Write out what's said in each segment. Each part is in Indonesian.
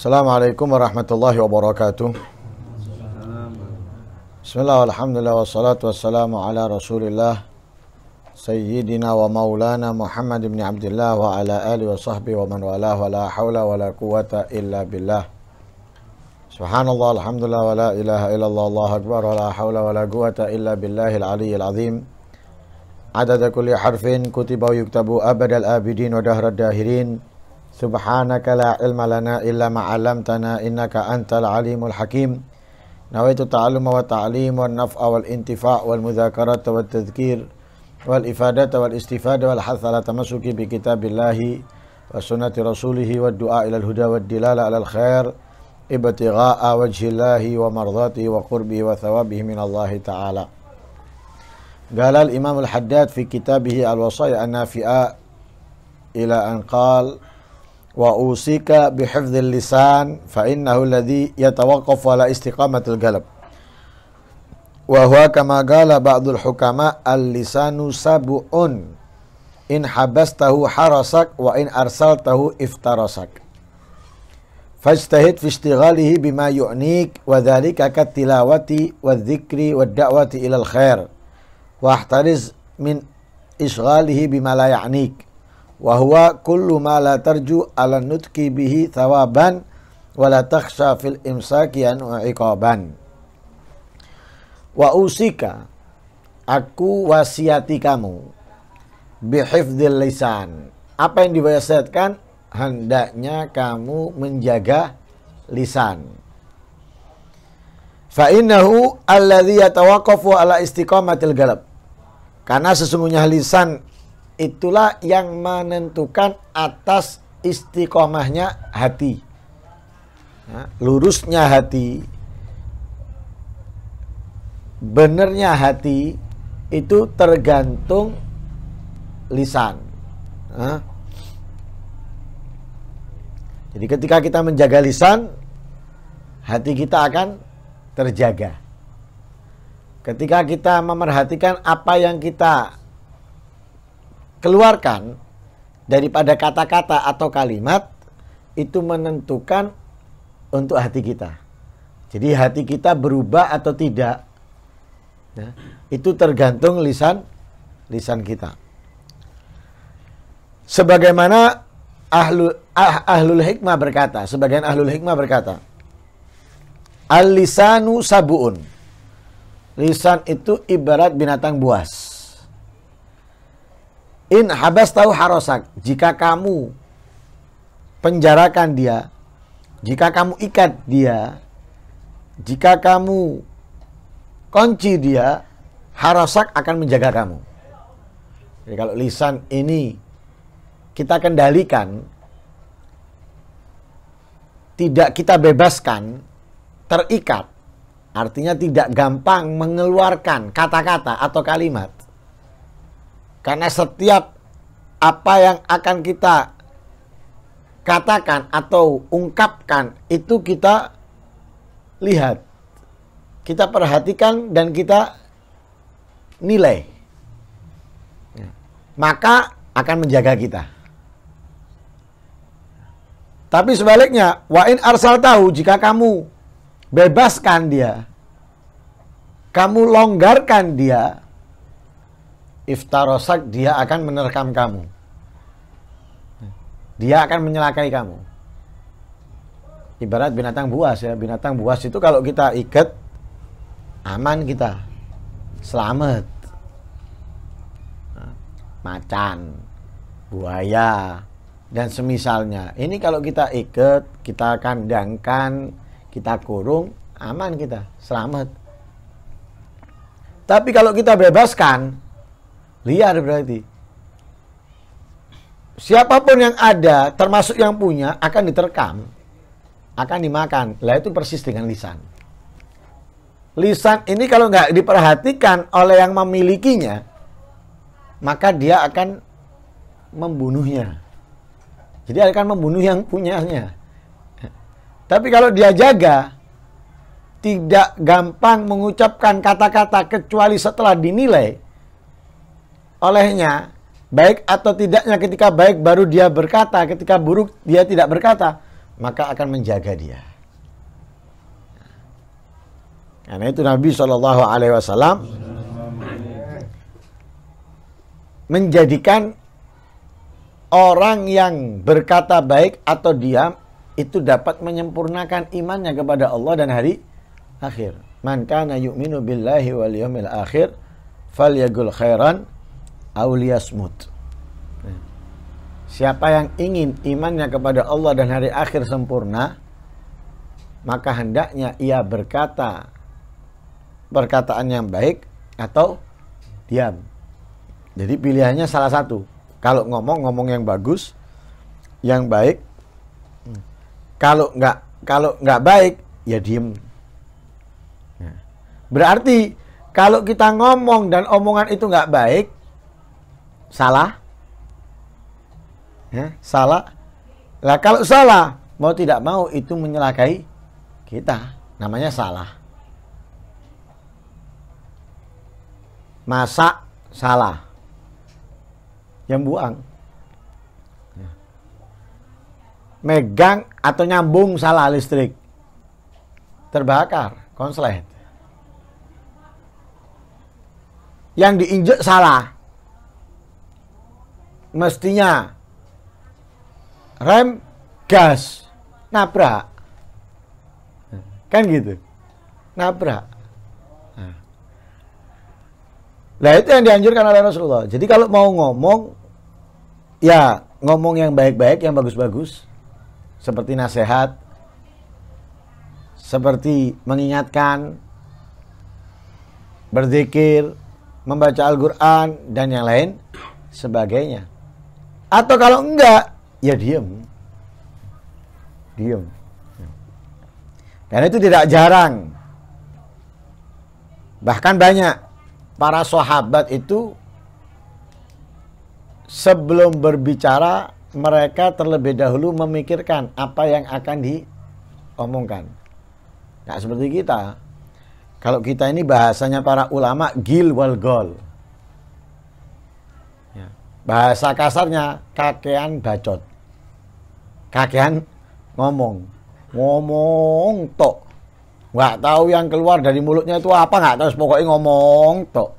Assalamualaikum warahmatullahi wabarakatuh. Bismillah, alhamdulillah, wassalatu wassalamu ala rasulillah Sayyidina wa maulana Muhammad ibn Abdullah wa ala ali wa sahbihi wa man walah wa la hawla wa la quwata illa billah Subhanallah, alhamdulillah, wa la ilaha illallah, Allah akbar, wa la hawla wa la quwata illa billahil aliyyil azim Adada kulli harfin kutiba yuktabu abidin wa dahrad dahirin سبحانك لا علم لنا إلا ما علمتنا إنك أنت العليم الحكيم نويت التعلم والتعليم والنفع والانتفاع والمذاكرة والتذكير والإفادة والاستفادة والحث على تمسك بكتاب الله وسنة رسوله والدعاء إلى الهدى والدلالة على الخير ابتغاء وجه الله ومرضاته وقربه وثوابه من الله تعالى قال الإمام الحداد في كتابه الوصايا النافئة إلى أن قال وأوصيك بحفظ اللسان فإنه الذي يتوقف على استقامة القلب وهو كما قال بعض الحكماء اللسان سبع إن حبسته حرسك وإن أرسلته افترسك فاجتهد في اشتغاله بما يعنيك وذلك كالتلاوة والذكر والدعوة إلى الخير واحترز من إشغاله بما لا يعنيك Wahwa huwa kullu ma la tarju ala nutki bihi thawaban wa la takhsha fil imsaki an iqaban wa usika aku wasiati kamu bihifdzil lisan apa yang diwasiatkan hendaknya kamu menjaga lisan fa innahu alladhi yatawaqqafu ala istiqamatil galab karena sesungguhnya lisan itulah yang menentukan atas istiqomahnya hati. Ya, lurusnya hati, benernya hati itu tergantung lisan. Ya. Jadi ketika kita menjaga lisan, hati kita akan terjaga. Ketika kita memerhatikan apa yang kita keluarkan daripada kata-kata atau kalimat itu menentukan untuk hati kita. Jadi hati kita berubah atau tidak ya, itu tergantung lisan lisan kita. Sebagaimana ahlu, ah, ahlul hikmah berkata, sebagian ahlul hikmah berkata, al-lisanu sabuun. Lisan itu ibarat binatang buas. In habas tahu harosak. Jika kamu penjarakan dia, jika kamu ikat dia, jika kamu kunci dia, harosak akan menjaga kamu. Jadi kalau lisan ini kita kendalikan, tidak kita bebaskan, terikat, artinya tidak gampang mengeluarkan kata-kata atau kalimat karena setiap apa yang akan kita katakan atau ungkapkan itu kita lihat, kita perhatikan dan kita nilai. Ya. Maka akan menjaga kita. Tapi sebaliknya, wain arsal tahu jika kamu bebaskan dia, kamu longgarkan dia, iftarosak dia akan menerkam kamu. Dia akan menyelakai kamu. Ibarat binatang buas ya, binatang buas itu kalau kita ikat aman kita. Selamat. Nah, macan, buaya dan semisalnya. Ini kalau kita ikat, kita kandangkan, kita kurung, aman kita, selamat. Tapi kalau kita bebaskan, liar berarti siapapun yang ada termasuk yang punya akan diterkam akan dimakan lah itu persis dengan lisan lisan ini kalau nggak diperhatikan oleh yang memilikinya maka dia akan membunuhnya jadi akan membunuh yang punyanya tapi kalau dia jaga tidak gampang mengucapkan kata-kata kecuali setelah dinilai olehnya baik atau tidaknya ketika baik baru dia berkata ketika buruk dia tidak berkata maka akan menjaga dia karena itu Nabi saw menjadikan orang yang berkata baik atau diam itu dapat menyempurnakan imannya kepada Allah dan hari akhir. Man kana yu'minu billahi wal yawmil akhir falyagul khairan smut. Ya. Siapa yang ingin imannya kepada Allah dan hari akhir sempurna, maka hendaknya ia berkata perkataan yang baik atau diam. Jadi pilihannya salah satu. Kalau ngomong ngomong yang bagus, yang baik. Kalau nggak kalau nggak baik ya diam. Ya. Berarti kalau kita ngomong dan omongan itu nggak baik, salah ya, salah lah kalau salah mau tidak mau itu menyelakai kita namanya salah masak salah yang buang ya. megang atau nyambung salah listrik terbakar konslet yang diinjek salah mestinya rem gas nabrak kan gitu nabrak nah. itu yang dianjurkan oleh Rasulullah jadi kalau mau ngomong ya ngomong yang baik-baik yang bagus-bagus seperti nasihat seperti mengingatkan berzikir membaca Al-Quran dan yang lain sebagainya atau kalau enggak, ya diem. Diem. Dan itu tidak jarang. Bahkan banyak para sahabat itu sebelum berbicara mereka terlebih dahulu memikirkan apa yang akan diomongkan. Nah, seperti kita. Kalau kita ini bahasanya para ulama gil wal gol bahasa kasarnya kakean bacot kakean ngomong ngomong tok nggak tahu yang keluar dari mulutnya itu apa nggak tahu pokoknya ngomong tok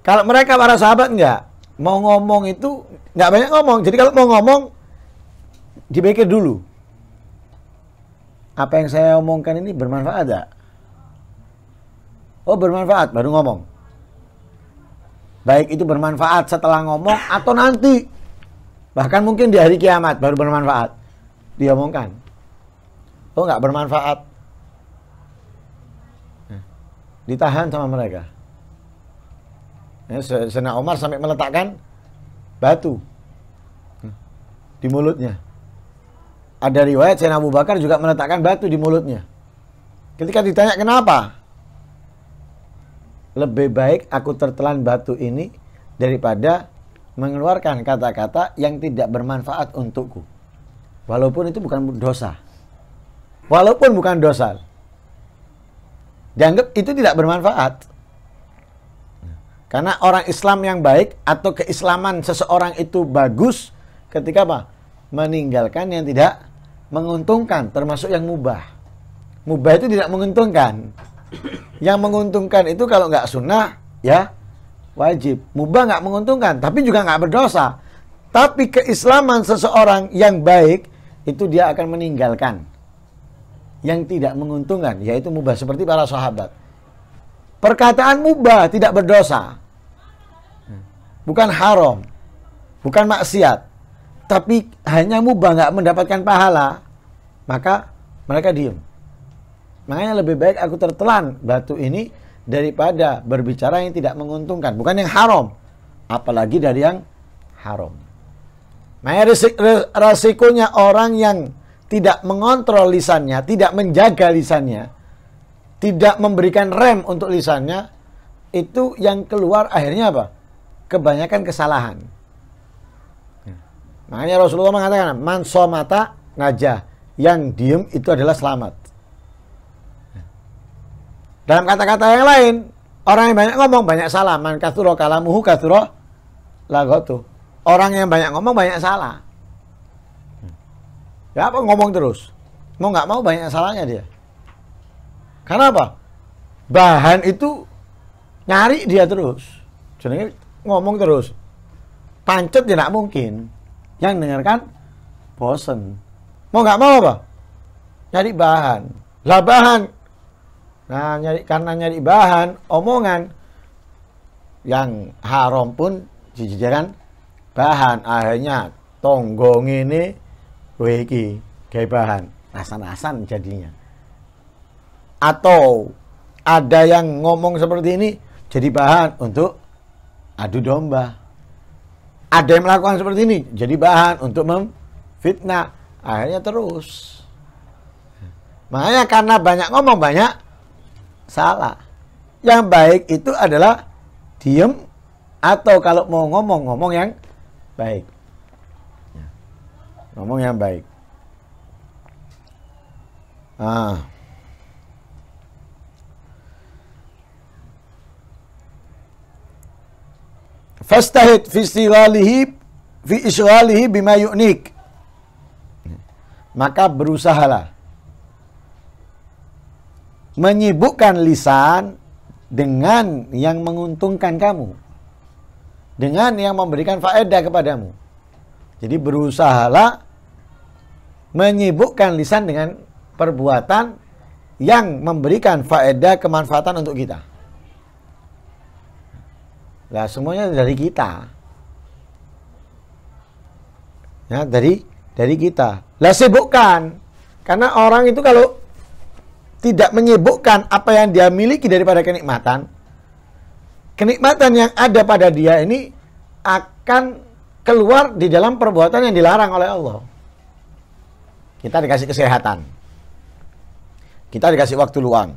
kalau mereka para sahabat nggak mau ngomong itu nggak banyak ngomong jadi kalau mau ngomong dipikir dulu apa yang saya omongkan ini bermanfaat nggak? Oh bermanfaat baru ngomong Baik itu bermanfaat setelah ngomong atau nanti. Bahkan mungkin di hari kiamat baru bermanfaat. Diomongkan. Oh nggak bermanfaat. ditahan sama mereka. Ya, Sena Omar sampai meletakkan batu di mulutnya. Ada riwayat Sena Abu Bakar juga meletakkan batu di mulutnya. Ketika ditanya kenapa, lebih baik aku tertelan batu ini daripada mengeluarkan kata-kata yang tidak bermanfaat untukku. Walaupun itu bukan dosa. Walaupun bukan dosa. Dianggap itu tidak bermanfaat. Karena orang Islam yang baik atau keislaman seseorang itu bagus ketika apa? Meninggalkan yang tidak menguntungkan, termasuk yang mubah. Mubah itu tidak menguntungkan. Yang menguntungkan itu kalau nggak sunnah, ya wajib. Mubah nggak menguntungkan, tapi juga nggak berdosa. Tapi keislaman seseorang yang baik itu dia akan meninggalkan yang tidak menguntungkan, yaitu mubah seperti para sahabat. Perkataan mubah tidak berdosa, bukan haram, bukan maksiat, tapi hanya mubah nggak mendapatkan pahala, maka mereka diem. Makanya lebih baik aku tertelan batu ini daripada berbicara yang tidak menguntungkan. Bukan yang haram. Apalagi dari yang haram. Makanya resik, resikonya orang yang tidak mengontrol lisannya, tidak menjaga lisannya, tidak memberikan rem untuk lisannya, itu yang keluar akhirnya apa? Kebanyakan kesalahan. Makanya Rasulullah mengatakan, man mata najah. Yang diem itu adalah selamat. Dalam kata-kata yang lain, orang yang banyak ngomong banyak salah. Man kasuro kalamuhu kasuro lagotu. Orang yang banyak ngomong banyak salah. Ya apa ngomong terus. Mau nggak mau banyak salahnya dia. Karena apa? Bahan itu nyari dia terus. Jadi ngomong terus. Pancet tidak ya mungkin. Yang dengarkan bosen. Mau nggak mau apa? Nyari bahan. Lah bahan Nah, nyari karena nyari bahan omongan yang haram pun dijadikan bahan akhirnya tonggong ini wiki kayak bahan asan-asan jadinya atau ada yang ngomong seperti ini jadi bahan untuk adu domba ada yang melakukan seperti ini jadi bahan untuk memfitnah akhirnya terus makanya karena banyak ngomong banyak salah. Yang baik itu adalah diem atau kalau mau ngomong ngomong yang baik. Ya. Ngomong yang baik. Ah. Fastahid fi istighalihi fi isghalihi bima yu'nik. Maka berusahalah menyibukkan lisan dengan yang menguntungkan kamu. Dengan yang memberikan faedah kepadamu. Jadi berusahalah menyibukkan lisan dengan perbuatan yang memberikan faedah kemanfaatan untuk kita. Lah semuanya dari kita. Ya, dari dari kita. Lah sibukkan. Karena orang itu kalau tidak menyibukkan apa yang dia miliki daripada kenikmatan, kenikmatan yang ada pada dia ini akan keluar di dalam perbuatan yang dilarang oleh Allah. Kita dikasih kesehatan. Kita dikasih waktu luang.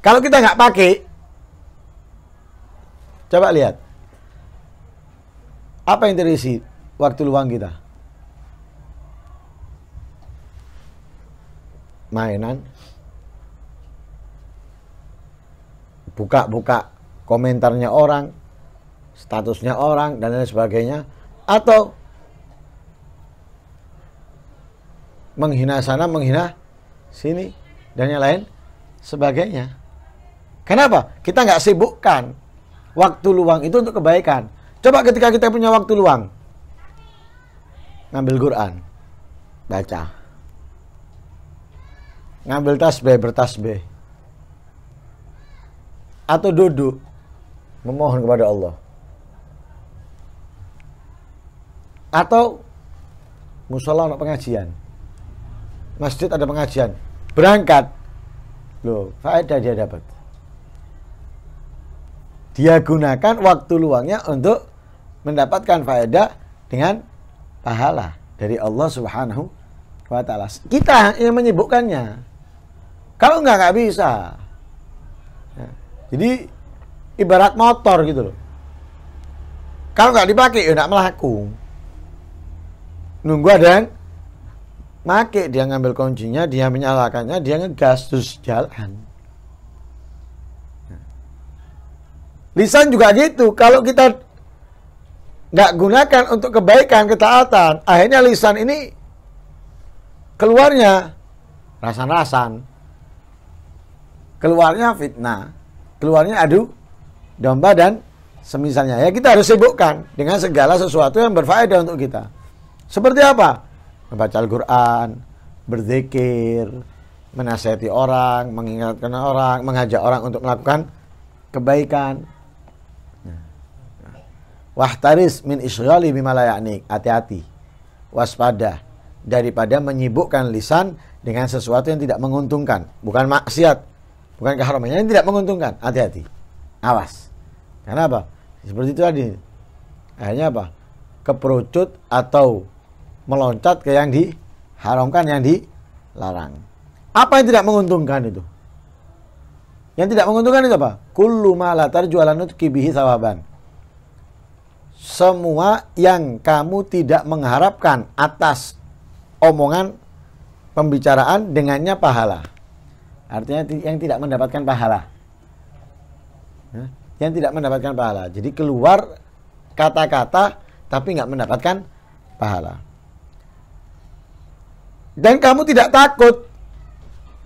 Kalau kita nggak pakai, coba lihat. Apa yang terisi waktu luang kita? mainan buka-buka komentarnya orang statusnya orang dan lain sebagainya atau menghina sana menghina sini dan yang lain sebagainya kenapa kita nggak sibukkan waktu luang itu untuk kebaikan coba ketika kita punya waktu luang ngambil Quran baca ngambil tas B, bertas B atau duduk memohon kepada Allah atau musola untuk pengajian masjid ada pengajian berangkat lo faedah dia dapat dia gunakan waktu luangnya untuk mendapatkan faedah dengan pahala dari Allah Subhanahu wa taala. Kita yang menyibukkannya. Kalau enggak, nggak bisa. Ya. jadi, ibarat motor gitu loh. Kalau nggak dipakai, ya nggak melaku. Nunggu ada yang make, dia ngambil kuncinya, dia menyalakannya, dia ngegas, terus jalan. Ya. Lisan juga gitu. Kalau kita nggak gunakan untuk kebaikan, ketaatan, akhirnya lisan ini keluarnya rasan-rasan keluarnya fitnah, keluarnya adu domba dan semisalnya. Ya kita harus sibukkan dengan segala sesuatu yang berfaedah untuk kita. Seperti apa? Membaca Al-Quran, berzikir, menasihati orang, mengingatkan orang, mengajak orang untuk melakukan kebaikan. Wah taris min isyghali bima Hati-hati. Waspada daripada menyibukkan lisan dengan sesuatu yang tidak menguntungkan, bukan maksiat, bukan keharamannya ini tidak menguntungkan hati-hati awas karena apa seperti itu tadi akhirnya apa keperucut atau meloncat ke yang diharamkan yang dilarang apa yang tidak menguntungkan itu yang tidak menguntungkan itu apa kullu ma la tarjualanut kibihi sawaban semua yang kamu tidak mengharapkan atas omongan pembicaraan dengannya pahala Artinya yang tidak mendapatkan pahala. Yang tidak mendapatkan pahala. Jadi keluar kata-kata tapi nggak mendapatkan pahala. Dan kamu tidak takut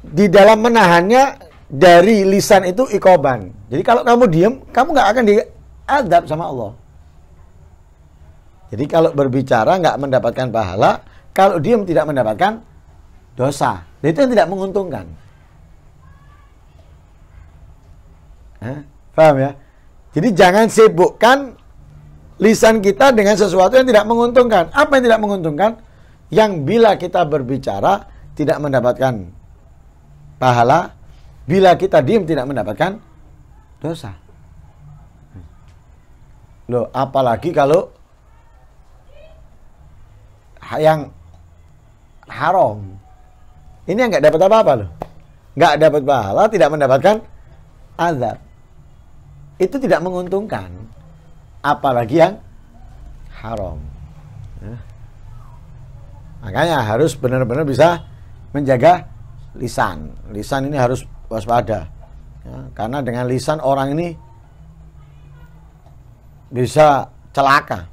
di dalam menahannya dari lisan itu ikoban. Jadi kalau kamu diem, kamu nggak akan diadab sama Allah. Jadi kalau berbicara nggak mendapatkan pahala, kalau diem tidak mendapatkan dosa. Nah, itu yang tidak menguntungkan. Paham ya? Jadi jangan sibukkan lisan kita dengan sesuatu yang tidak menguntungkan. Apa yang tidak menguntungkan? Yang bila kita berbicara tidak mendapatkan pahala, bila kita diam tidak mendapatkan dosa. Loh, apalagi kalau yang haram. Ini yang nggak dapat apa-apa loh. Nggak dapat pahala, tidak mendapatkan azab itu tidak menguntungkan apalagi yang haram ya. makanya harus benar-benar bisa menjaga lisan lisan ini harus waspada ya. karena dengan lisan orang ini bisa celaka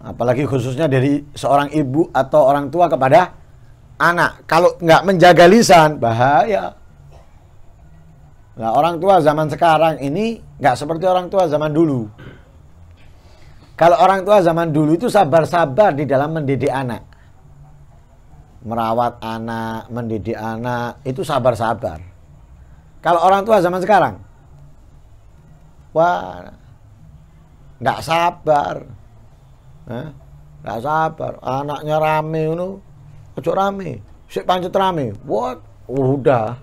apalagi khususnya dari seorang ibu atau orang tua kepada anak kalau nggak menjaga lisan bahaya Nah, orang tua zaman sekarang ini nggak seperti orang tua zaman dulu. Kalau orang tua zaman dulu itu sabar-sabar di dalam mendidik anak. Merawat anak, mendidik anak, itu sabar-sabar. Kalau orang tua zaman sekarang, wah, nggak sabar. Nggak sabar, anaknya rame, ojo rame, si pancet rame, what? Udah,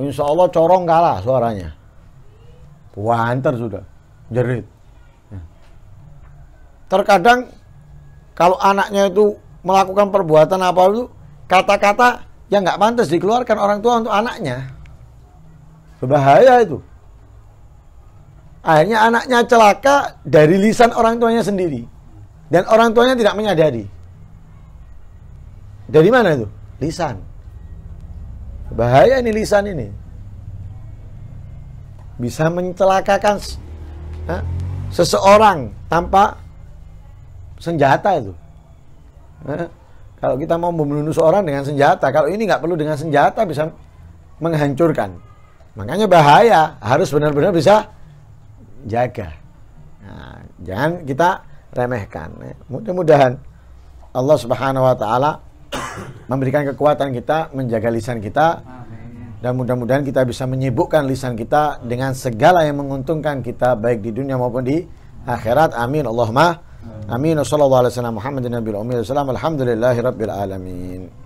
Insya Allah corong kalah suaranya. Wanter sudah, jerit. Ya. Terkadang kalau anaknya itu melakukan perbuatan apa itu kata-kata yang nggak pantas dikeluarkan orang tua untuk anaknya. Bahaya itu. Akhirnya anaknya celaka dari lisan orang tuanya sendiri. Dan orang tuanya tidak menyadari. Dari mana itu? Lisan. Bahaya ini lisan ini. Bisa mencelakakan ha, seseorang tanpa senjata itu. Ha, kalau kita mau membunuh seorang dengan senjata, kalau ini nggak perlu dengan senjata bisa menghancurkan. Makanya bahaya harus benar-benar bisa jaga. Nah, jangan kita remehkan. Mudah-mudahan Allah Subhanahu wa taala memberikan kekuatan kita menjaga lisan kita dan mudah-mudahan kita bisa menyibukkan lisan kita dengan segala yang menguntungkan kita baik di dunia maupun di akhirat amin Allahumma amin wassalamualaikum warahmatullahi wabarakatuh alamin